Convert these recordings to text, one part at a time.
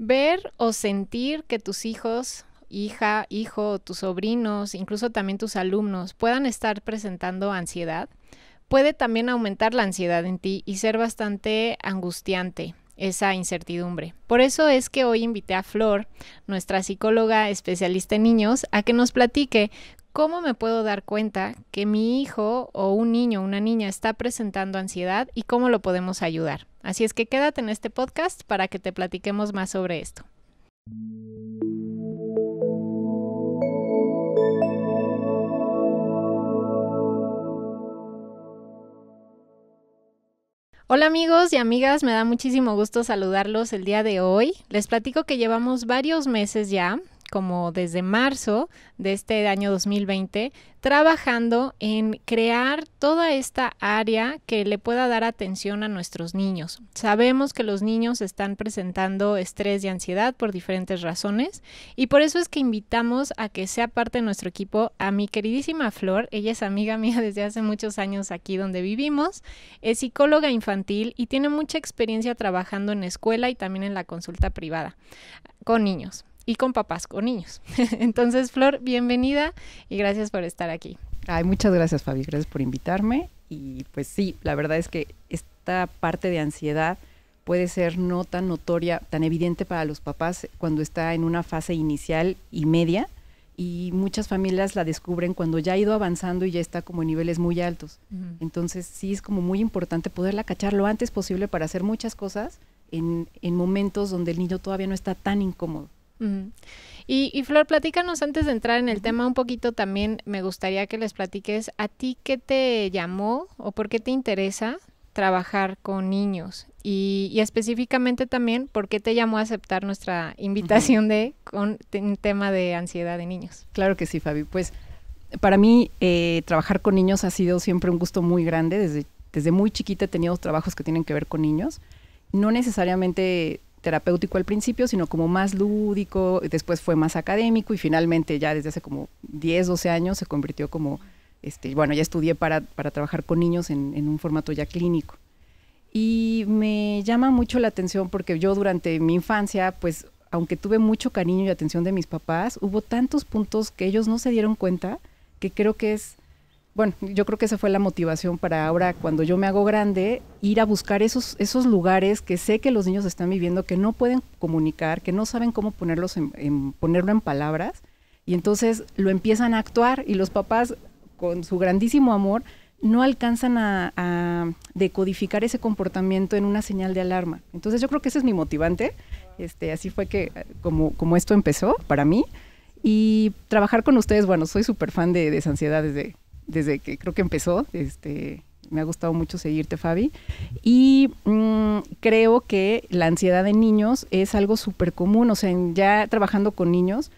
ver o sentir que tus hijos, hija, hijo, tus sobrinos, incluso también tus alumnos puedan estar presentando ansiedad, puede también aumentar la ansiedad en ti y ser bastante angustiante esa incertidumbre. Por eso es que hoy invité a Flor, nuestra psicóloga especialista en niños, a que nos platique ¿Cómo me puedo dar cuenta que mi hijo o un niño o una niña está presentando ansiedad y cómo lo podemos ayudar? Así es que quédate en este podcast para que te platiquemos más sobre esto. Hola amigos y amigas, me da muchísimo gusto saludarlos el día de hoy. Les platico que llevamos varios meses ya como desde marzo de este año 2020 trabajando en crear toda esta área que le pueda dar atención a nuestros niños. Sabemos que los niños están presentando estrés y ansiedad por diferentes razones y por eso es que invitamos a que sea parte de nuestro equipo a mi queridísima Flor. Ella es amiga mía desde hace muchos años aquí donde vivimos. Es psicóloga infantil y tiene mucha experiencia trabajando en escuela y también en la consulta privada con niños y con papás con niños. Entonces, Flor, bienvenida y gracias por estar aquí. Ay, muchas gracias, Fabi. Gracias por invitarme. Y pues sí, la verdad es que esta parte de ansiedad puede ser no tan notoria, tan evidente para los papás cuando está en una fase inicial y media. Y muchas familias la descubren cuando ya ha ido avanzando y ya está como en niveles muy altos. Entonces sí es como muy importante poderla cachar lo antes posible para hacer muchas cosas en, en momentos donde el niño todavía no está tan incómodo. Y, Flor, platícanos antes de entrar en el tema un poquito también, me gustaría que les platiques a ti qué te llamó o por qué te interesa trabajar con niños y, específicamente también por qué te llamó a aceptar nuestra invitación de con un tema de ansiedad de niños. Claro que sí, Fabi. Pues para mí eh, trabajar con niños ha sido siempre un gusto muy grande. Desde, desde muy chiquita he tenido trabajos que tienen que ver con niños. No necesariamente terapéutico al principio, sino como más lúdico, después fue más académico y finalmente ya desde hace como 10, 12 años se convirtió como, este, bueno, ya estudié para, trabajar con niños en un formato ya clínico. Y me llama mucho la atención porque yo durante mi infancia, pues aunque tuve mucho cariño y atención de mis papás, hubo tantos puntos que ellos no se dieron cuenta que creo que es bueno, yo creo que esa fue la motivación para ahora, cuando yo me hago grande, ir a buscar esos, esos lugares que sé que los niños están viviendo, que no pueden comunicar, que no saben cómo ponerlos en, ponerlo en palabras, y entonces lo empiezan a actuar y los papás, con su grandísimo amor, no alcanzan a, decodificar ese comportamiento en una señal de alarma. Entonces yo creo que ese es mi motivante, este, así fue que como, como esto empezó para mí. Y trabajar con ustedes, bueno, soy súper fan de, de Ansiedad desde desde que creo que empezó. Este, me ha gustado mucho seguirte, Fabi. Y mm, creo que la ansiedad de niños es algo súper común. O sea, ya trabajando con niños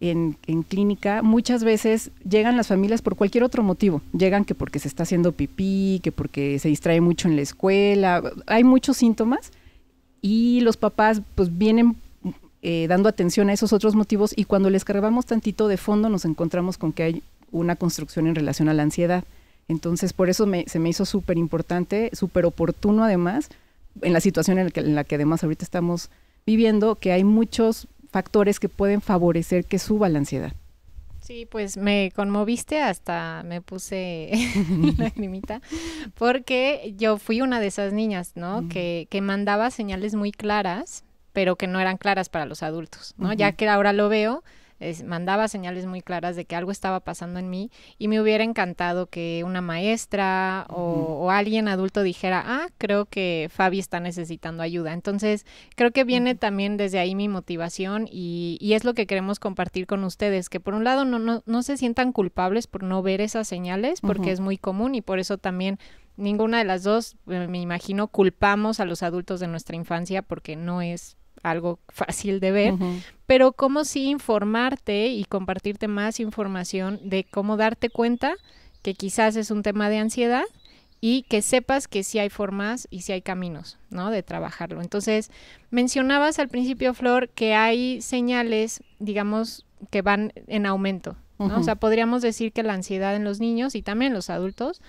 en, clínica, muchas veces llegan las familias por cualquier otro motivo. Llegan que porque se está haciendo pipí, que porque se distrae mucho en la escuela. Hay muchos síntomas y los papás pues vienen eh, dando atención a esos otros motivos y cuando les cargamos tantito de fondo nos encontramos con que hay una construcción en relación a la ansiedad. Entonces, por eso se me hizo súper importante, súper oportuno además, en la situación en la, que, además ahorita estamos viviendo, que hay muchos factores que pueden favorecer que suba la ansiedad. Sí, pues me conmoviste hasta me puse la lagrimita, porque yo fui una de esas niñas, ¿no? que, mandaba señales muy claras, pero que no eran claras para los adultos, ¿no? Ya que ahora lo veo, mandaba señales muy claras de que algo estaba pasando en mí y me hubiera encantado que una maestra o, alguien adulto dijera, ah, creo que Fabi está necesitando ayuda. Entonces, creo que viene también desde ahí mi motivación y, es lo que queremos compartir con ustedes, que por un lado no, no, se sientan culpables por no ver esas señales, porque es muy común y por eso también ninguna de las dos, eh, me imagino, culpamos a los adultos de nuestra infancia porque no es algo fácil de ver, pero cómo sí informarte y compartirte más información de cómo darte cuenta que quizás es un tema de ansiedad y que sepas que sí hay formas y sí hay caminos, ¿no? De trabajarlo. Entonces, mencionabas al principio, Flor, que hay señales, digamos, que van en aumento, ¿no? O sea, podríamos decir que la ansiedad en los niños y también en los adultos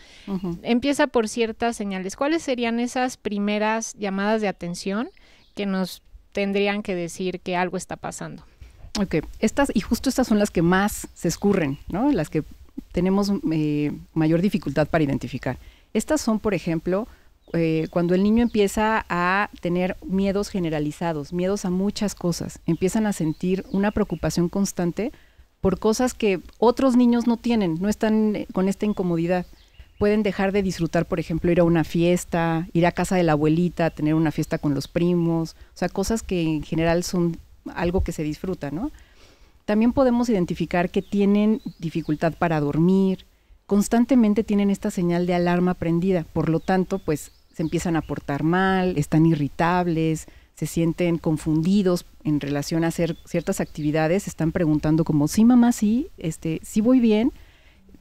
empieza por ciertas señales. ¿Cuáles serían esas primeras llamadas de atención que nos tendrían que decir que algo está pasando. Ok, estas, y justo estas son las que más se escurren, ¿no? Las que tenemos eh, mayor dificultad para identificar. Estas son, por ejemplo, eh, cuando el niño empieza a tener miedos generalizados, miedos a muchas cosas, empiezan a sentir una preocupación constante por cosas que otros niños no tienen, no están eh, con esta incomodidad pueden dejar de disfrutar, por ejemplo, ir a una fiesta, ir a casa de la abuelita, tener una fiesta con los primos, o sea, cosas que en general son algo que se disfruta, ¿no? También podemos identificar que tienen dificultad para dormir, constantemente tienen esta señal de alarma prendida, por lo tanto, pues se empiezan a portar mal, están irritables, se sienten confundidos en relación a hacer ciertas actividades, están preguntando como, sí, mamá, sí, este, sí voy bien,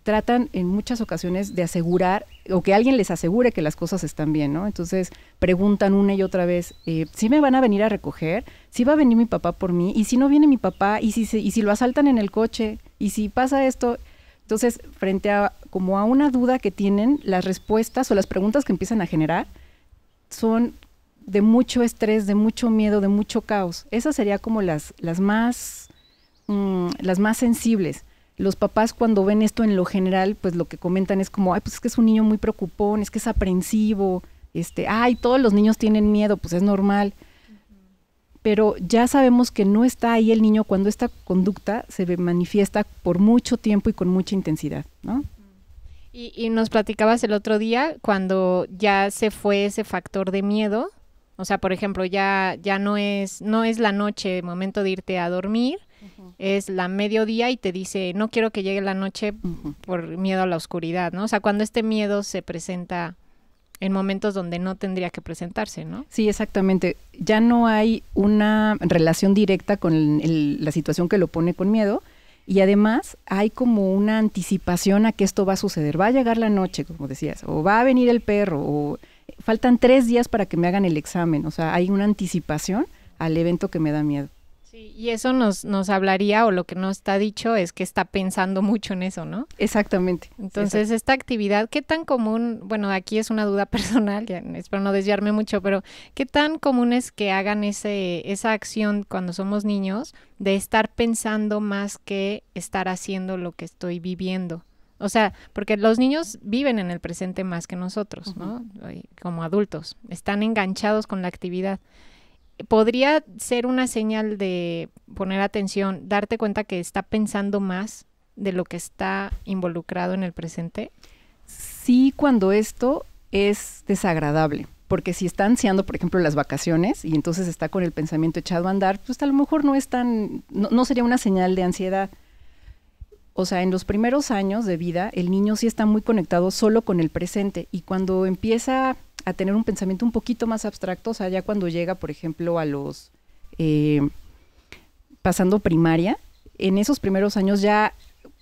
tratan en muchas ocasiones de asegurar o que alguien les asegure que las cosas están bien, ¿no? Entonces preguntan una y otra vez, eh, ¿si me van a venir a recoger? ¿Si va a venir mi papá por mí? ¿Y si no viene mi papá? ¿Y si, y si lo asaltan en el coche? ¿Y si pasa esto? Entonces, frente a como a una duda que tienen, las respuestas o las preguntas que empiezan a generar son de mucho estrés, de mucho miedo, de mucho caos. Esas serían como las, más, mm, las más sensibles los papás cuando ven esto en lo general, pues lo que comentan es como, ay, pues es que es un niño muy preocupón, es que es aprensivo, este, ay, todos los niños tienen miedo, pues es normal. Pero ya sabemos que no está ahí el niño cuando esta conducta se manifiesta por mucho tiempo y con mucha intensidad, ¿no? Y, y nos platicabas el otro día cuando ya se fue ese factor de miedo, o sea, por ejemplo, ya, ya no, es, no es la noche, momento de irte a dormir, es la mediodía y te dice, no quiero que llegue la noche por miedo a la oscuridad, ¿no? O sea, cuando este miedo se presenta en momentos donde no tendría que presentarse, ¿no? Sí, exactamente. Ya no hay una relación directa con la situación que lo pone con miedo. Y además hay como una anticipación a que esto va a suceder. Va a llegar la noche, como decías, o va a venir el perro, o faltan tres días para que me hagan el examen. O sea, hay una anticipación al evento que me da miedo. Sí, y eso nos, nos hablaría, o lo que no está dicho, es que está pensando mucho en eso, ¿no? Exactamente. Entonces, esta actividad, ¿qué tan común? Bueno, aquí es una duda personal, ya, espero no desviarme mucho, pero ¿qué tan común es que hagan ese, esa acción cuando somos niños de estar pensando más que estar haciendo lo que estoy viviendo? O sea, porque los niños viven en el presente más que nosotros, ¿no? Como adultos, están enganchados con la actividad podría ser una señal de poner atención, darte cuenta que está pensando más de lo que está involucrado en el presente? Sí, cuando esto es desagradable, porque si está ansiando, por ejemplo, las vacaciones y entonces está con el pensamiento echado a andar, pues a lo mejor no es tan, no, sería una señal de ansiedad. O sea, en los primeros años de vida, el niño sí está muy conectado solo con el presente y cuando empieza a tener un pensamiento un poquito más abstracto, o sea, ya cuando llega, por ejemplo, a los... Eh, pasando primaria, en esos primeros años ya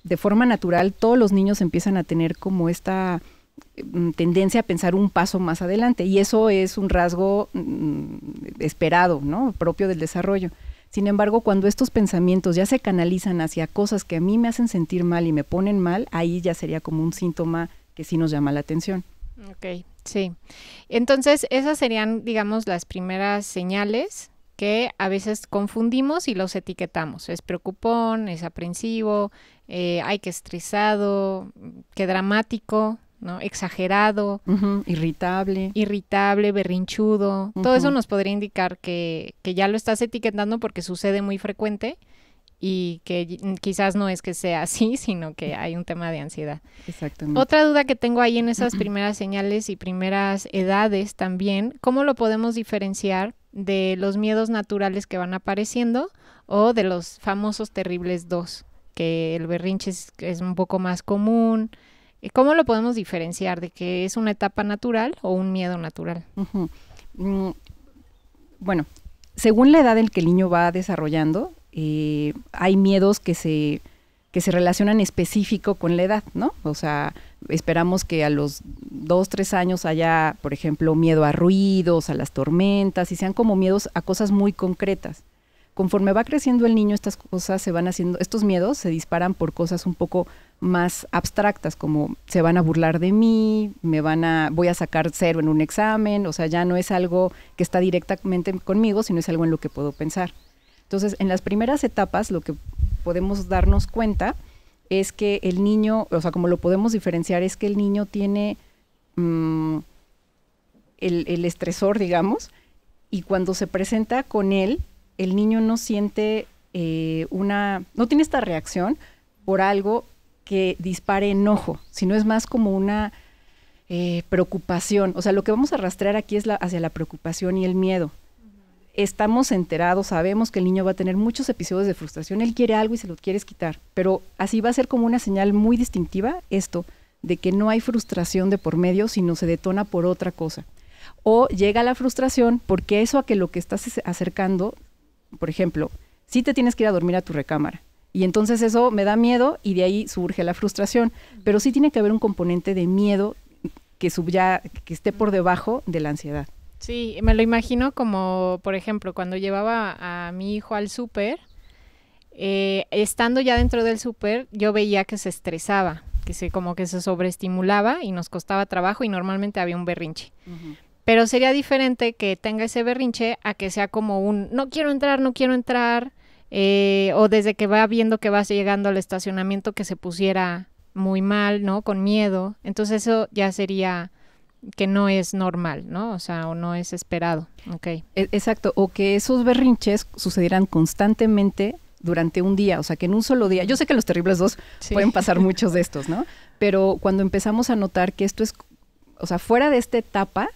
de forma natural todos los niños empiezan a tener como esta mm, tendencia a pensar un paso más adelante y eso es un rasgo mm, esperado, ¿no? propio del desarrollo. Sin embargo, cuando estos pensamientos ya se canalizan hacia cosas que a mí me hacen sentir mal y me ponen mal, ahí ya sería como un síntoma que sí nos llama la atención. Ok, Sí. Entonces, esas serían, digamos, las primeras señales que a veces confundimos y los etiquetamos. Es preocupón, es aprensivo, hay eh, ay, qué estresado, qué dramático, ¿no? Exagerado. Irritable. Irritable, berrinchudo. Todo eso nos podría indicar que, que, ya lo estás etiquetando porque sucede muy frecuente y que mm, quizás no es que sea así, sino que hay un tema de ansiedad. Exactamente. Otra duda que tengo ahí en esas primeras señales y primeras edades también, ¿cómo lo podemos diferenciar de los miedos naturales que van apareciendo o de los famosos terribles dos, que el berrinche es, un poco más común? Eh, ¿Cómo lo podemos diferenciar de que es una etapa natural o un miedo natural? Mm, bueno, según la edad en que el niño va desarrollando, eh, hay miedos que se, relacionan específico con la edad, ¿no? O sea, esperamos que a los dos, tres años haya, por ejemplo, miedo a ruidos, a las tormentas, y sean como miedos a cosas muy concretas. Conforme va creciendo el niño, estas cosas se van haciendo, estos miedos se disparan por cosas un poco más abstractas, como se van a burlar de mí, me van a, voy a sacar cero en un examen, o sea, ya no es algo que está directamente conmigo, sino es algo en lo que puedo pensar. Entonces, en las primeras etapas, lo que podemos darnos cuenta es que el niño, o sea, como lo podemos diferenciar, es que el niño tiene mm, el, estresor, digamos, y cuando se presenta con él, el niño no siente eh, una, no tiene esta reacción por algo que dispare enojo, sino es más como una eh, preocupación. O sea, lo que vamos a rastrear aquí es hacia la preocupación y el miedo estamos enterados, sabemos que el niño va a tener muchos episodios de frustración, él quiere algo y se lo quieres quitar, pero así va a ser como una señal muy distintiva esto, de que no hay frustración de por medio, sino se detona por otra cosa. O llega la frustración porque eso a que lo que estás acercando, por ejemplo, si te tienes que ir a dormir a tu recámara, y entonces eso me da miedo y de ahí surge la frustración, pero sí tiene que haber un componente de miedo que, subya, que esté por debajo de la ansiedad. Sí, me lo imagino como, por ejemplo, cuando llevaba a mi hijo al súper, eh, estando ya dentro del súper, yo veía que se estresaba, que se como que se sobreestimulaba y nos costaba trabajo y normalmente había un berrinche. Pero sería diferente que tenga ese berrinche a que sea como un no quiero entrar, no quiero entrar, eh, o desde que va viendo que vas llegando al estacionamiento que se pusiera muy mal, ¿no? Con miedo. Entonces eso ya sería que no es normal, ¿no? O sea, o no es esperado. E, exacto, o que esos berrinches sucedieran constantemente durante un día, o sea, que en un solo día, yo sé que los terribles dos pueden pasar muchos de estos, ¿no? Pero cuando empezamos a notar que esto es, o sea, fuera de esta etapa,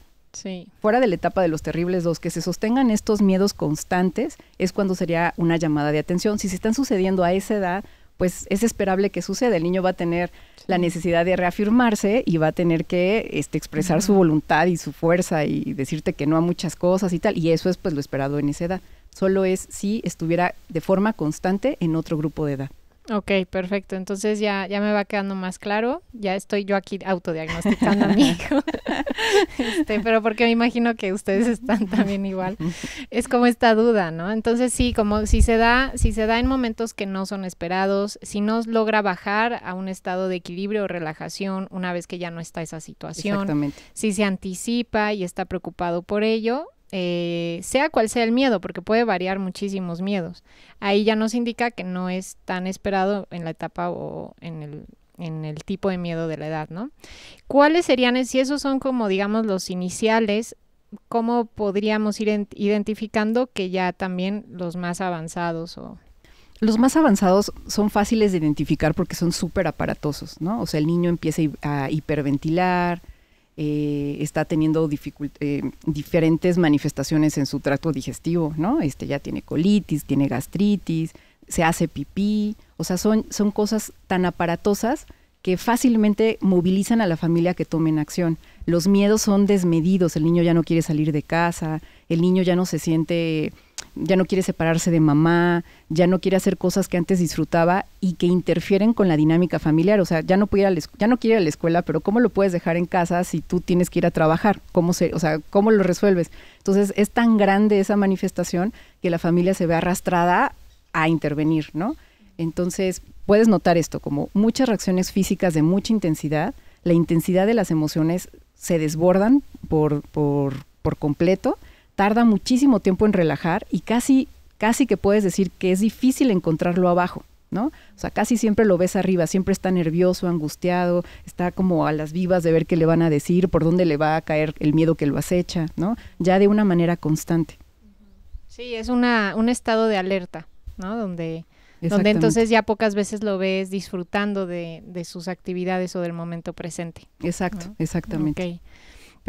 fuera de la etapa de los terribles dos, que se sostengan estos miedos constantes, es cuando sería una llamada de atención. Si se están sucediendo a esa edad, pues es esperable que suceda. El niño va a tener la necesidad de reafirmarse y va a tener que este, expresar su voluntad y su fuerza y decirte que no a muchas cosas y tal. Y eso es pues lo esperado en esa edad. Solo es si estuviera de forma constante en otro grupo de edad. Ok, perfecto. Entonces ya, ya me va quedando más claro. Ya estoy yo aquí autodiagnosticando a mi este, pero porque me imagino que ustedes están también igual. Es como esta duda, ¿no? Entonces sí, como si se da, si se da en momentos que no son esperados, si no logra bajar a un estado de equilibrio o relajación una vez que ya no está esa situación. Exactamente. Si se anticipa y está preocupado por ello, eh, sea cual sea el miedo, porque puede variar muchísimos miedos. Ahí ya nos indica que no es tan esperado en la etapa o en el, en el tipo de miedo de la edad, ¿no? ¿Cuáles serían, si esos son como digamos los iniciales, cómo podríamos ir identificando que ya también los más avanzados o... Los más avanzados son fáciles de identificar porque son súper aparatosos, ¿no? O sea, el niño empieza a hiperventilar, eh, está teniendo eh, diferentes manifestaciones en su tracto digestivo, ¿no? Este ya tiene colitis, tiene gastritis, se hace pipí, o sea, son, son cosas tan aparatosas que fácilmente movilizan a la familia que tomen acción. Los miedos son desmedidos, el niño ya no quiere salir de casa, el niño ya no se siente ya no quiere separarse de mamá, ya no quiere hacer cosas que antes disfrutaba y que interfieren con la dinámica familiar. O sea, ya no, ya no quiere ir a la escuela, pero ¿cómo lo puedes dejar en casa si tú tienes que ir a trabajar? ¿Cómo se, o sea, ¿cómo lo resuelves? Entonces, es tan grande esa manifestación que la familia se ve arrastrada a intervenir, ¿no? Entonces, puedes notar esto, como muchas reacciones físicas de mucha intensidad, la intensidad de las emociones se desbordan por, por, por completo tarda muchísimo tiempo en relajar y casi, casi que puedes decir que es difícil encontrarlo abajo. ¿no? O sea, casi siempre lo ves arriba, siempre está nervioso, angustiado, está como a las vivas de ver qué le van a decir, por dónde le va a caer el miedo que lo acecha, ¿no? Ya de una manera constante. Sí, es una, un estado de alerta, ¿no? Donde, donde entonces ya pocas veces lo ves disfrutando de, de sus actividades o del momento presente. Exacto, exactamente.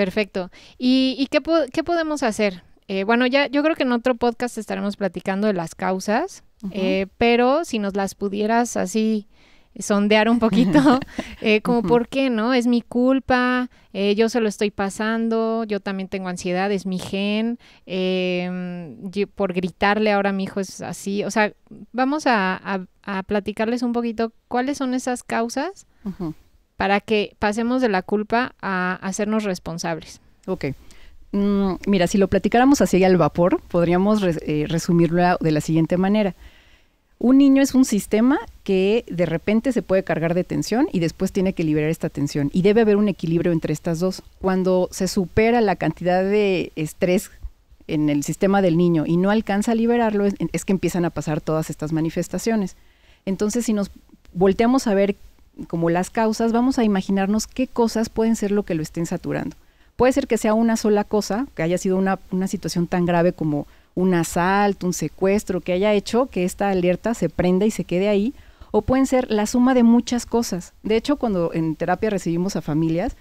Perfecto. ¿Y, qué, podemos hacer? Eh, bueno, ya yo creo que en otro podcast estaremos platicando de las causas, eh, pero si nos las pudieras así sondear un poquito, eh, como por qué, ¿no? Es mi culpa, yo se lo estoy pasando, yo también tengo ansiedad, es mi gen, por gritarle ahora a mi hijo es así, o sea, vamos a, platicarles un poquito cuáles son esas causas para que pasemos de la culpa a hacernos responsables. Ok. Mm, mira, si lo platicáramos así al vapor, podríamos eh, resumirlo de la siguiente manera. Un niño es un sistema que de repente se puede cargar de tensión y después tiene que liberar esta tensión. Y debe haber un equilibrio entre estas dos. Cuando se supera la cantidad de estrés en el sistema del niño y no alcanza a liberarlo, es que empiezan a pasar todas estas manifestaciones. Entonces, si nos volteamos a ver como las causas, vamos a imaginarnos qué cosas pueden ser lo que lo estén saturando. Puede ser que sea una sola cosa, que haya sido una, una situación tan grave como un asalto, un secuestro, que haya hecho que esta alerta se prenda y se quede ahí, o pueden ser la suma de muchas cosas. De hecho, cuando en terapia recibimos a familias,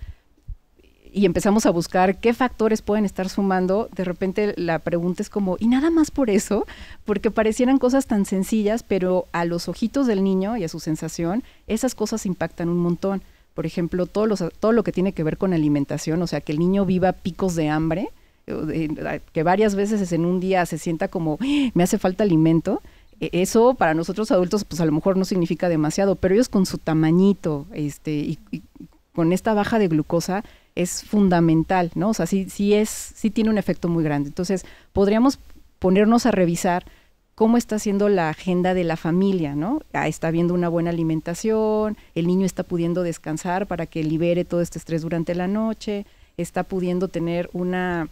y empezamos a buscar qué factores pueden estar sumando, de repente la pregunta es como, ¿y nada más por eso? Porque parecieran cosas tan sencillas, pero a los ojitos del niño y a su sensación, esas cosas impactan un montón. Por ejemplo, todo, todo lo que tiene que ver con alimentación, o sea, que el niño viva picos de hambre, eh, que varias veces en un día se sienta como, ah, me hace falta alimento, e, eso para nosotros adultos pues a lo mejor no significa demasiado, pero ellos con su tamañito este, y con esta baja de glucosa es fundamental, ¿no? O sea, sí, es, sí tiene un efecto muy grande. Entonces, podríamos ponernos a revisar cómo está siendo la agenda de la familia, ¿no? Ah, está habiendo una buena alimentación, el niño está pudiendo descansar para que libere todo este estrés durante la noche, está pudiendo tener una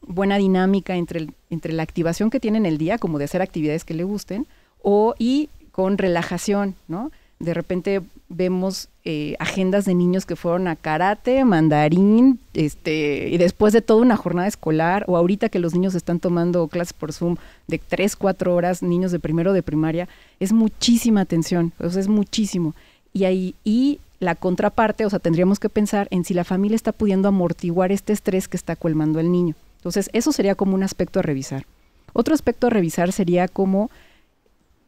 buena dinámica entre, entre la activación que tiene en el día, como de hacer actividades que le gusten, o y con relajación, ¿no? De repente vemos eh, agendas de niños que fueron a karate, mandarín, este, y después de toda una jornada escolar, o ahorita que los niños están tomando clases por Zoom de tres, cuatro horas, niños de primero de primaria, es muchísima atención, o es muchísimo. Y ahí, y la contraparte, o sea, tendríamos que pensar en si la familia está pudiendo amortiguar este estrés que está colmando el niño. Entonces, eso sería como un aspecto a revisar. Otro aspecto a revisar sería como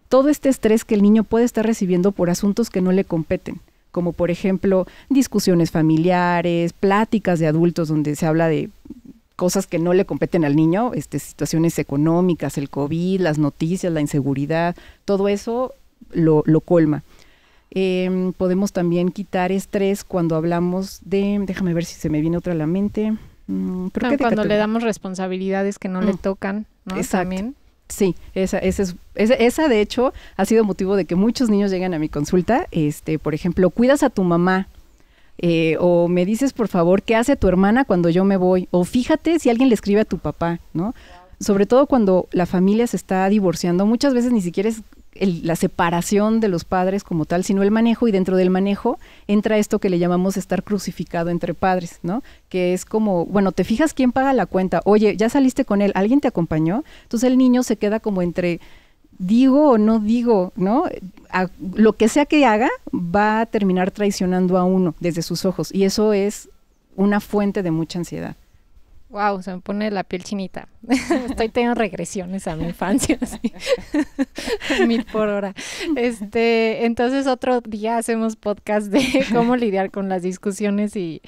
todo este estrés que el niño puede estar recibiendo por asuntos que no le competen como por ejemplo discusiones familiares, pláticas de adultos donde se habla de cosas que no le competen al niño, este, situaciones económicas, el COVID, las noticias, la inseguridad, todo eso lo, colma. Em, podemos también quitar estrés cuando hablamos de, déjame ver si se me viene otra a la mente. Mm, cuando le damos responsabilidades que no le mm. tocan, ¿no? Exacto. Sí, esa, de hecho ha sido motivo de que muchos niños llegan a mi consulta. Este, por ejemplo, cuidas a tu mamá. Eh, o me dices, por favor, qué hace tu hermana cuando yo me voy. O fíjate si alguien le escribe a tu papá, ¿no? Sobre todo cuando la familia se está divorciando, muchas veces ni siquiera es la separación de los padres como tal, sino el manejo y dentro del manejo entra esto que le llamamos estar crucificado entre padres, ¿no? Que es como, bueno, te fijas quién paga la cuenta, oye, ya saliste con él, alguien te acompañó, entonces el niño se queda como entre digo o no digo, ¿no? lo que sea que haga va a terminar traicionando a uno desde sus ojos y eso es una fuente de mucha ansiedad. Wow, se me pone la piel chinita. Estoy teniendo regresiones a mi infancia, así. mil por hora. Este, entonces otro día hacemos podcast de cómo lidiar con las discusiones y,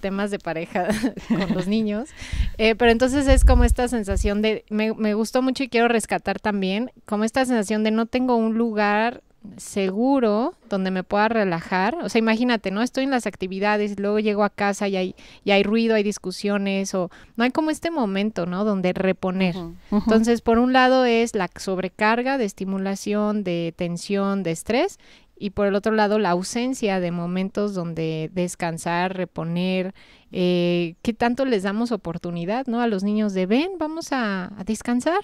temas de pareja con los niños. Eh, pero entonces es como esta sensación de, me, me gustó mucho y quiero rescatar también, como esta sensación de no tengo un lugar seguro donde me pueda relajar. O sea, imagínate, ¿no? Estoy en las actividades, luego llego a casa y hay, y hay ruido, hay discusiones, o no hay como este momento, ¿no? Donde reponer. Entonces, por un lado es la sobrecarga de estimulación, de tensión, de estrés, y por el otro lado la ausencia de momentos donde descansar, reponer, eh, qué tanto les damos oportunidad, ¿no? A los niños de ven, vamos a, descansar.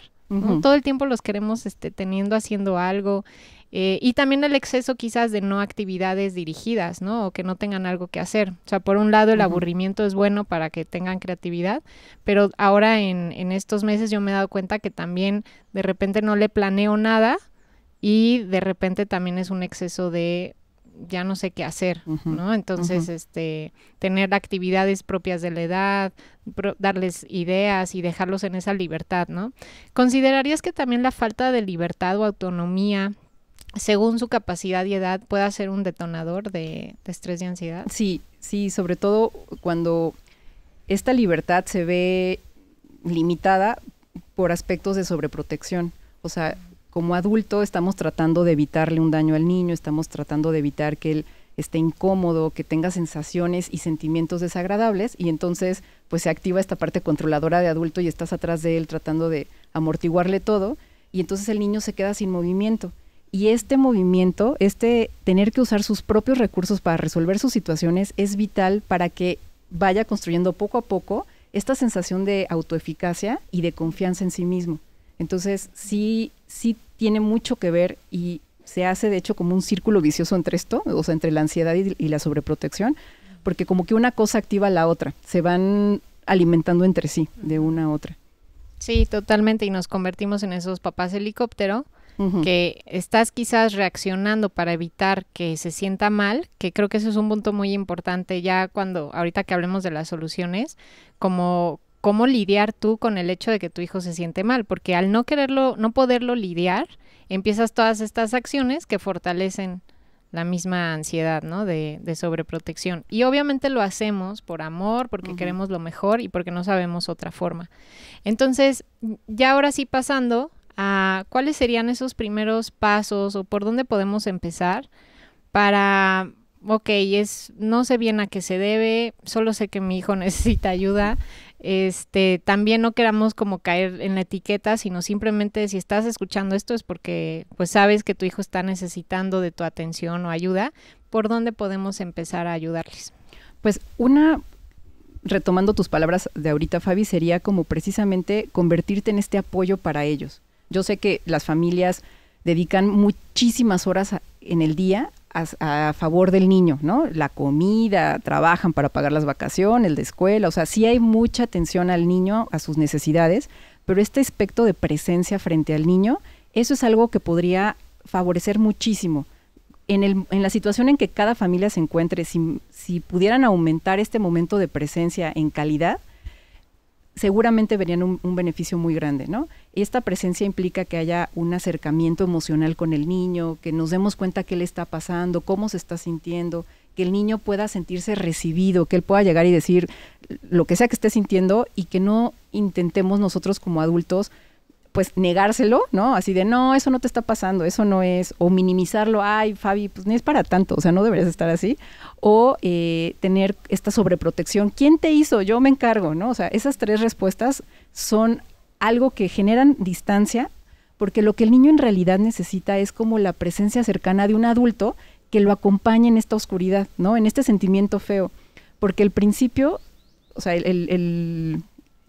Todo el tiempo los queremos este, teniendo, haciendo algo. Eh, y también el exceso quizás de no actividades dirigidas, ¿no? O que no tengan algo que hacer. O sea, por un lado el aburrimiento es bueno para que tengan creatividad, pero ahora en, en estos meses yo me he dado cuenta que también de repente no le planeo nada y de repente también es un exceso de ya no sé qué hacer, ¿no? Entonces, este, tener actividades propias de la edad, darles ideas y dejarlos en esa libertad, ¿no? ¿Considerarías que también la falta de libertad o autonomía según su capacidad y edad, pueda ser un detonador de, estrés y ansiedad. Sí, sí, sobre todo cuando esta libertad se ve limitada por aspectos de sobreprotección. O sea, como adulto estamos tratando de evitarle un daño al niño, estamos tratando de evitar que él esté incómodo, que tenga sensaciones y sentimientos desagradables y entonces pues se activa esta parte controladora de adulto y estás atrás de él tratando de amortiguarle todo y entonces el niño se queda sin movimiento y este movimiento, este tener que usar sus propios recursos para resolver sus situaciones es vital para que vaya construyendo poco a poco esta sensación de autoeficacia y de confianza en sí mismo. Entonces, sí, sí tiene mucho que ver y se hace de hecho como un círculo vicioso entre esto, o sea, entre la ansiedad y, y la sobreprotección, porque como que una cosa activa a la otra, se van alimentando entre sí, de una a otra. Sí, totalmente, y nos convertimos en esos papás helicóptero que estás quizás reaccionando para evitar que se sienta mal, que creo que eso es un punto muy importante ya cuando, ahorita que hablemos de las soluciones, como cómo lidiar tú con el hecho de que tu hijo se siente mal, porque al no quererlo, no poderlo lidiar, empiezas todas estas acciones que fortalecen la misma ansiedad, ¿no? De, sobreprotección. Y obviamente lo hacemos por amor, porque queremos lo mejor y porque no sabemos otra forma. Entonces, ya ahora sí pasando cuáles serían esos primeros pasos o por dónde podemos empezar para, ok, es, no sé bien a qué se debe, solo sé que mi hijo necesita ayuda. Este, también no queramos como caer en la etiqueta, sino simplemente si estás escuchando esto es porque pues sabes que tu hijo está necesitando de tu atención o ayuda, ¿por dónde podemos empezar a ayudarles? Pues una retomando tus palabras de ahorita Fabi sería como precisamente convertirte en este apoyo para ellos. Yo sé que las familias dedican muchísimas horas en el día a, favor del niño, ¿no? La comida, trabajan para pagar las vacaciones, la escuela, o sea, sí hay mucha atención al niño, a sus necesidades, pero este aspecto de presencia frente al niño, eso es algo que podría favorecer muchísimo. En, el, en la situación en que cada familia se encuentre, si, pudieran aumentar este momento de presencia en calidad, seguramente verían un, un beneficio muy grande, ¿no? Esta presencia implica que haya un acercamiento emocional con el niño, que nos demos cuenta qué le está pasando, cómo se está sintiendo, que el niño pueda sentirse recibido, que él pueda llegar y decir lo que sea que esté sintiendo y que no intentemos nosotros como adultos pues negárselo, ¿no? Así de, no, eso no te está pasando, eso no es, o minimizarlo, ay, Fabi, pues ni es para tanto, o sea, no deberías estar así, o eh, tener esta sobreprotección, ¿quién te hizo? Yo me encargo, ¿no? O sea, esas tres respuestas son algo que generan distancia, porque lo que el niño en realidad necesita es como la presencia cercana de un adulto que lo acompañe en esta oscuridad, ¿no? En este sentimiento feo. Porque el principio, o sea, el,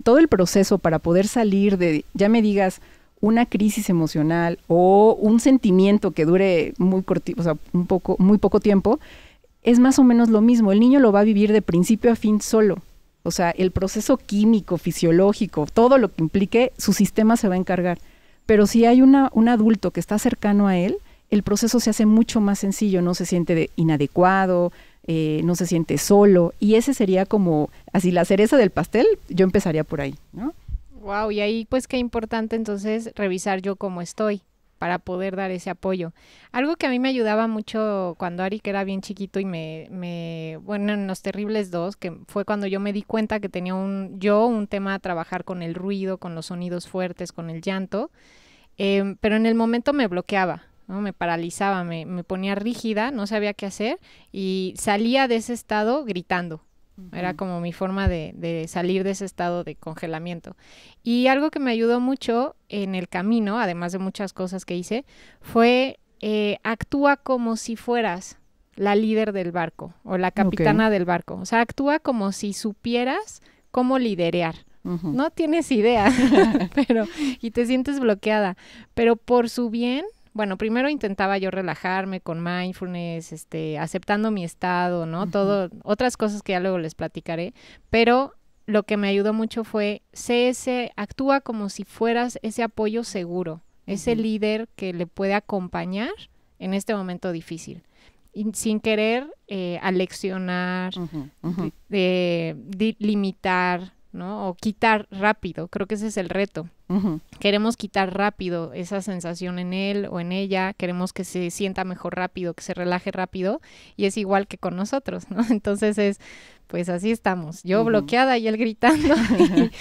todo el proceso para poder salir de, ya me digas, una crisis emocional o un sentimiento que dure muy o sea, un poco, muy poco tiempo, es más o menos lo mismo. El niño lo va a vivir de principio a fin solo. O sea, el proceso químico, fisiológico, todo lo que implique, su sistema se va a encargar. Pero si hay una, un adulto que está cercano a él, el proceso se hace mucho más sencillo, no se siente inadecuado, eh, no se siente solo. Y ese sería como, así la cereza del pastel, yo empezaría por ahí, ¿no? Wow, y ahí pues qué importante entonces revisar yo cómo estoy, para poder dar ese apoyo. Algo que a mí me ayudaba mucho cuando Ari, que era bien chiquito y me, bueno, en los terribles dos, que fue cuando yo me di cuenta que tenía un, yo un tema a trabajar con el ruido, con los sonidos fuertes, con el llanto, em, pero en el momento me bloqueaba. ¿no? Me paralizaba, me ponía rígida, no sabía qué hacer y salía de ese estado gritando. Era como mi forma de, salir de ese estado de congelamiento. Y algo que me ayudó mucho en el camino, además de muchas cosas que hice, fue eh, actúa como si fueras la líder del barco o la capitana del barco. O sea, actúa como si supieras cómo liderear. No tienes idea, pero y te sientes bloqueada, pero por su bien bueno, primero intentaba yo relajarme con mindfulness, este, aceptando mi estado, ¿no? Todo, otras cosas que ya luego les platicaré, pero lo que me ayudó mucho fue, sé actúa como si fueras ese apoyo seguro, ese líder que le puede acompañar en este momento difícil. sin querer eh, aleccionar, eh, limitar, ¿no? O quitar rápido, creo que ese es el reto. Queremos quitar rápido esa sensación en él o en ella, queremos que se sienta mejor rápido, que se relaje rápido y es igual que con nosotros, ¿no? Entonces es, pues así estamos, yo bloqueada y él gritando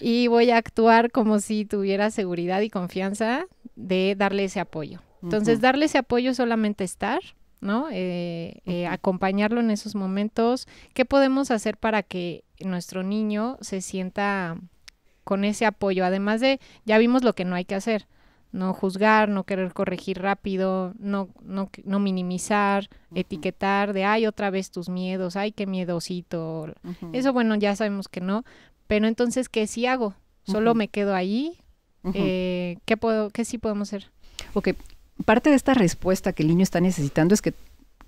y, voy a actuar como si tuviera seguridad y confianza de darle ese apoyo. Entonces darle ese apoyo solamente estar, ¿no? Eh, eh, acompañarlo en esos momentos. ¿Qué podemos hacer para que nuestro niño se sienta con ese apoyo? Además de, ya vimos lo que no hay que hacer. No juzgar, no querer corregir rápido, no, no, no minimizar, etiquetar de, ay, otra vez tus miedos, ay, qué miedosito. Eso, bueno, ya sabemos que no. Pero entonces, ¿qué sí hago? ¿Solo me quedo ahí? Eh, ¿qué, puedo, ¿Qué sí podemos hacer? Ok, parte de esta respuesta que el niño está necesitando es que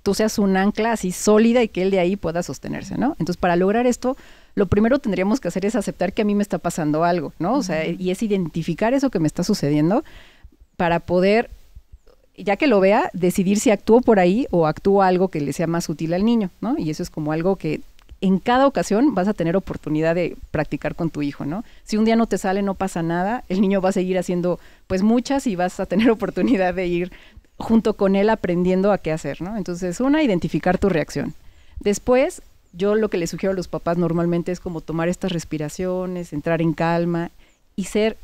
tú seas un ancla así sólida y que él de ahí pueda sostenerse, ¿no? Entonces, para lograr esto, lo primero tendríamos que hacer es aceptar que a mí me está pasando algo, ¿no? O sea, y es identificar eso que me está sucediendo para poder, ya que lo vea, decidir si actúo por ahí o actúo algo que le sea más útil al niño, ¿no? Y eso es como algo que en cada ocasión vas a tener oportunidad de practicar con tu hijo, ¿no? Si un día no te sale, no pasa nada, el niño va a seguir haciendo pues muchas y vas a tener oportunidad de ir junto con él aprendiendo a qué hacer, ¿no? Entonces, una, identificar tu reacción. Después, yo lo que le sugiero a los papás normalmente es como tomar estas respiraciones, entrar en calma y ser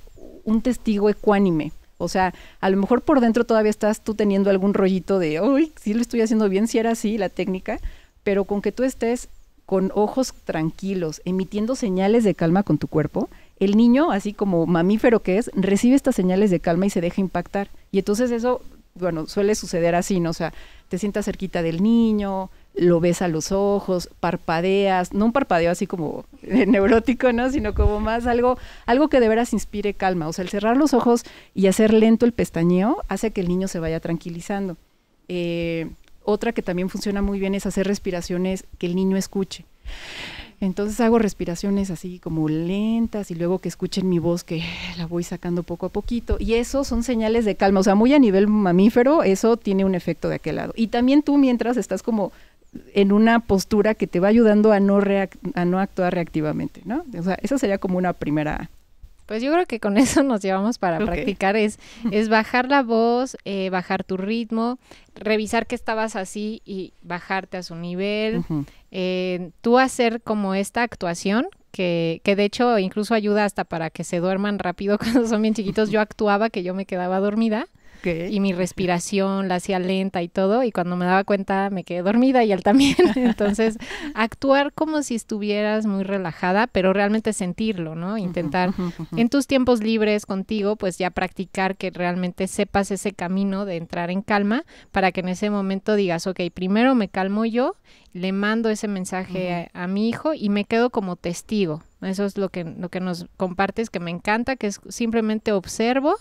un testigo ecuánime. O sea, a lo mejor por dentro todavía estás tú teniendo algún rollito de, uy, si lo estoy haciendo bien, si era así la técnica, pero con que tú estés con ojos tranquilos, emitiendo señales de calma con tu cuerpo, el niño, así como mamífero que es, recibe estas señales de calma y se deja impactar. Y entonces eso, bueno, suele suceder así, ¿no? O sea, te sientas cerquita del niño, lo ves a los ojos, parpadeas, no un parpadeo así como neurótico, ¿no? Sino como más algo, algo que de veras inspire calma. O sea, el cerrar los ojos y hacer lento el pestañeo hace que el niño se vaya tranquilizando. Eh, otra que también funciona muy bien es hacer respiraciones que el niño escuche. Entonces hago respiraciones así como lentas y luego que escuchen mi voz que la voy sacando poco a poquito. Y eso son señales de calma. O sea, muy a nivel mamífero, eso tiene un efecto de aquel lado. Y también tú mientras estás como en una postura que te va ayudando a no, a no actuar reactivamente, ¿no? O sea, esa sería como una primera pues yo creo que con eso nos llevamos para practicar, es, es bajar la voz, eh, bajar tu ritmo, revisar que estabas así y bajarte a su nivel, eh, tú hacer como esta actuación. Que, que de hecho incluso ayuda hasta para que se duerman rápido cuando son bien chiquitos. Yo actuaba que yo me quedaba dormida y mi respiración la hacía lenta y todo, y cuando me daba cuenta me quedé dormida y él también. Entonces, actuar como si estuvieras muy relajada, pero realmente sentirlo, ¿no? Intentar en tus tiempos libres contigo, pues ya practicar que realmente sepas ese camino de entrar en calma para que en ese momento digas, ok, primero me calmo yo, le mando ese mensaje a mi hijo y me quedo como testigo eso es lo que, lo que nos compartes, que me encanta, que es simplemente observo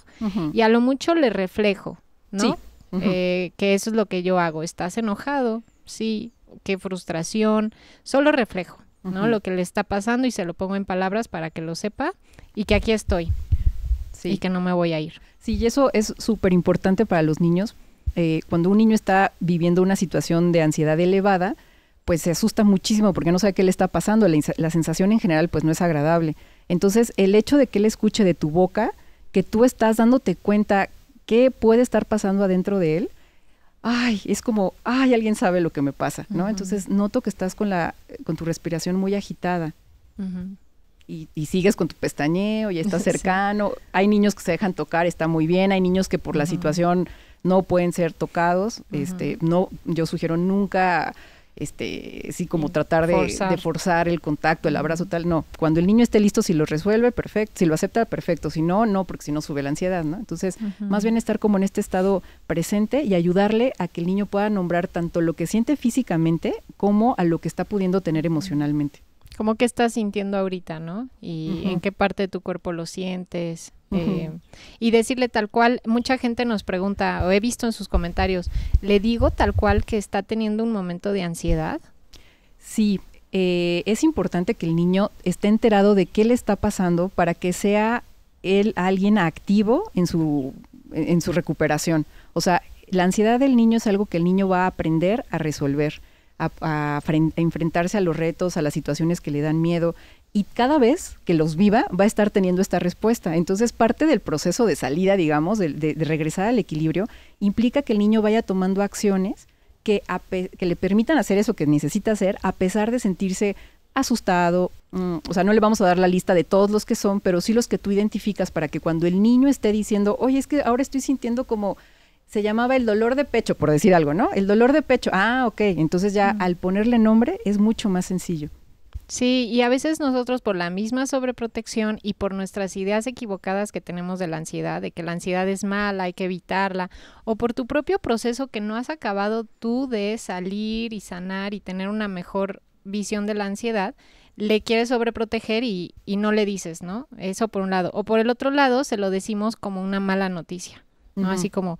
y a lo mucho le reflejo, ¿no? Eh, que eso es lo que yo hago. ¿Estás enojado? Sí. ¿Qué frustración? Solo reflejo, ¿no? Lo que le está pasando y se lo pongo en palabras para que lo sepa y que aquí estoy. Sí. Y que no me voy a ir. Sí, y eso es súper importante para los niños. Eh, cuando un niño está viviendo una situación de ansiedad elevada, pues se asusta muchísimo porque no sabe qué le está pasando, la, sensación en general pues no es agradable. Entonces, el hecho de que él escuche de tu boca que tú estás dándote cuenta qué puede estar pasando adentro de él, ay, es como, ay, alguien sabe lo que me pasa, ¿no? Entonces, noto que estás con la con tu respiración muy agitada. Y, sigues con tu pestañeo y estás cercano. Hay niños que se dejan tocar, está muy bien. Hay niños que por la situación no pueden ser tocados. Este, no, yo sugiero nunca este, sí, como tratar de forzar. el contacto, el abrazo, tal, no. Cuando el niño esté listo, si lo resuelve, perfecto, si lo acepta, perfecto, si no, no, porque si no sube la ansiedad, ¿no? Entonces, más bien estar como en este estado presente y ayudarle a que el niño pueda nombrar tanto lo que siente físicamente como a lo que está pudiendo tener emocionalmente como qué estás sintiendo ahorita, ¿no? Y en qué parte de tu cuerpo lo sientes. Eh, y decirle tal cual, mucha gente nos pregunta, o he visto en sus comentarios, ¿le digo tal cual que está teniendo un momento de ansiedad? Sí, eh, es importante que el niño esté enterado de qué le está pasando para que sea él alguien activo en su, en su recuperación. O sea, la ansiedad del niño es algo que el niño va a aprender a resolver a, enfrentarse a los retos, a las situaciones que le dan miedo, y cada vez que los viva va a estar teniendo esta respuesta. Entonces parte del proceso de salida, digamos, de, regresar al equilibrio, implica que el niño vaya tomando acciones que, le permitan hacer eso que necesita hacer, a pesar de sentirse asustado. Mm, o sea, no le vamos a dar la lista de todos los que son, pero sí los que tú identificas para que cuando el niño esté diciendo, oye, es que ahora estoy sintiendo como se llamaba el dolor de pecho, por decir algo, ¿no? El dolor de pecho. Ah, ok. Entonces ya al ponerle nombre es mucho más sencillo. Sí, y a veces nosotros por la misma sobreprotección y por nuestras ideas equivocadas que tenemos de la ansiedad, de que la ansiedad es mala, hay que evitarla, o por tu propio proceso que no has acabado tú de salir y sanar y tener una mejor visión de la ansiedad, le quieres sobreproteger y, y no le dices, ¿no? Eso por un lado. O por el otro lado, se lo decimos como una mala noticia, ¿no? Así como,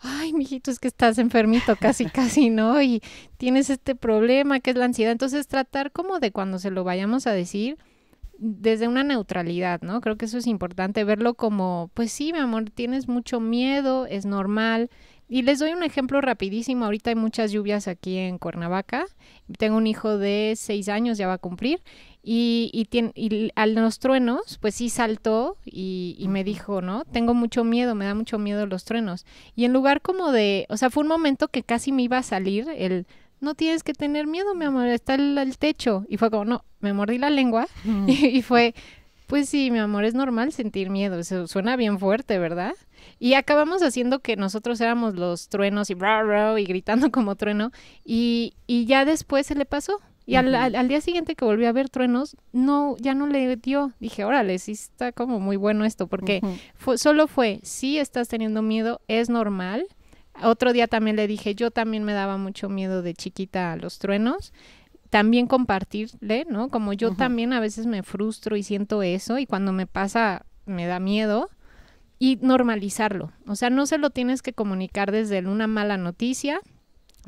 ay, mijito, es que estás enfermito casi, casi, ¿no? Y tienes este problema que es la ansiedad. Entonces, tratar como de cuando se lo vayamos a decir, desde una neutralidad, ¿no? Creo que eso es importante, verlo como, pues sí, mi amor, tienes mucho miedo, es normal. Y les doy un ejemplo rapidísimo, ahorita hay muchas lluvias aquí en Cuernavaca, tengo un hijo de seis años, ya va a cumplir, y, y, los truenos, pues sí saltó y, me dijo, ¿no? Tengo mucho miedo, me da mucho miedo los truenos. Y en lugar como de, o sea, fue un momento que casi me iba a salir el, no tienes que tener miedo, mi amor, está el, techo. Y fue como, no, me mordí la lengua y, fue, pues sí, mi amor, es normal sentir miedo, suena bien fuerte, ¿verdad? Y acabamos haciendo que nosotros éramos los truenos y, y gritando como trueno y, y ya después se le pasó. Y al, día siguiente que volví a ver truenos, no, ya no le dio. Dije, órale, sí está como muy bueno esto, porque solo fue, sí estás teniendo miedo, es normal. Otro día también le dije, yo también me daba mucho miedo de chiquita a los truenos. También compartirle, ¿no? Como yo también a veces me frustro y siento eso, y cuando me pasa me da miedo. Y normalizarlo. O sea, no se lo tienes que comunicar desde una mala noticia,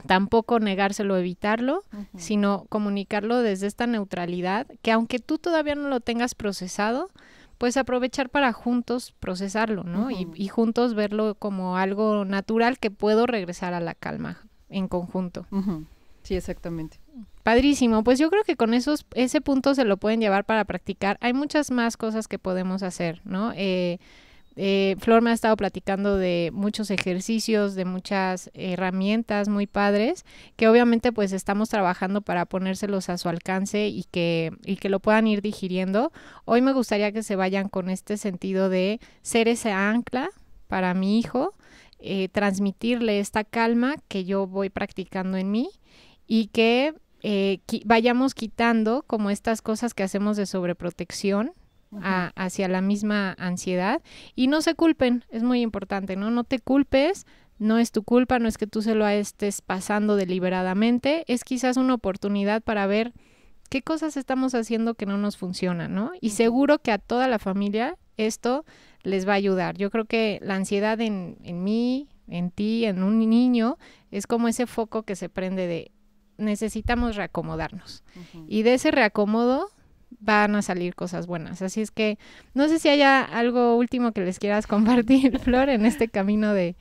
tampoco negárselo, evitarlo, sino comunicarlo desde esta neutralidad, que aunque tú todavía no lo tengas procesado, pues aprovechar para juntos procesarlo, ¿no? y, juntos verlo como algo natural que puedo regresar a la calma en conjunto. Sí, exactamente. Padrísimo. Pues yo creo que con esos, ese punto se lo pueden llevar para practicar. Hay muchas más cosas que podemos hacer, ¿no? Eh, eh, Flor me ha estado platicando de muchos ejercicios, de muchas herramientas muy padres, que obviamente pues estamos trabajando para ponérselos a su alcance y que, y que lo puedan ir digiriendo. Hoy me gustaría que se vayan con este sentido de ser ese ancla para mi hijo, eh, transmitirle esta calma que yo voy practicando en mí y que eh, vayamos quitando como estas cosas que hacemos de sobreprotección hacia la misma ansiedad y no se culpen, es muy importante, ¿no? No te culpes, no es tu culpa, no es que tú se lo estés pasando deliberadamente, es quizás una oportunidad para ver qué cosas estamos haciendo que no nos funcionan, ¿no? Y seguro que a toda la familia esto les va a ayudar. Yo creo que la ansiedad en, mí, en ti, en un niño, es como ese foco que se prende de necesitamos reacomodarnos. Y de ese reacomodo van a salir cosas buenas. Así es que no sé si haya algo último que les quieras compartir, Flor, en este camino de,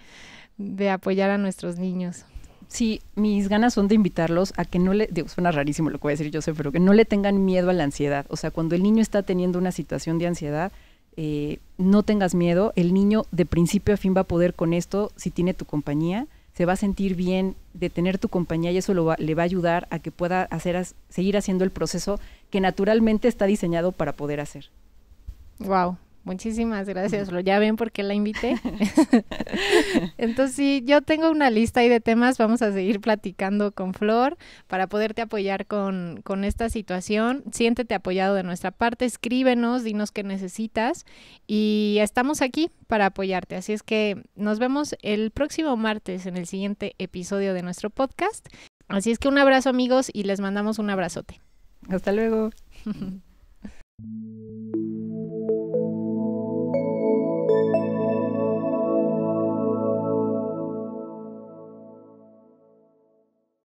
de apoyar a nuestros niños. Sí, mis ganas son de invitarlos a que no le, digo, suena rarísimo lo que voy a decir yo sé, pero que no le tengan miedo a la ansiedad. O sea, cuando el niño está teniendo una situación de ansiedad, eh, no tengas miedo. El niño de principio a fin va a poder con esto si tiene tu compañía se va a sentir bien de tener tu compañía y eso le va a ayudar a que pueda hacer, seguir haciendo el proceso que naturalmente está diseñado para poder hacer. Wow, Muchísimas gracias, lo ya ven porque la invité. Entonces, sí, yo tengo una lista ahí de temas, vamos a seguir platicando con Flor para poderte apoyar con, con esta situación. Siéntete apoyado de nuestra parte, escríbenos, dinos qué necesitas y estamos aquí para apoyarte. Así es que nos vemos el próximo martes en el siguiente episodio de nuestro podcast. Así es que un abrazo amigos y les mandamos un abrazote. Hasta luego.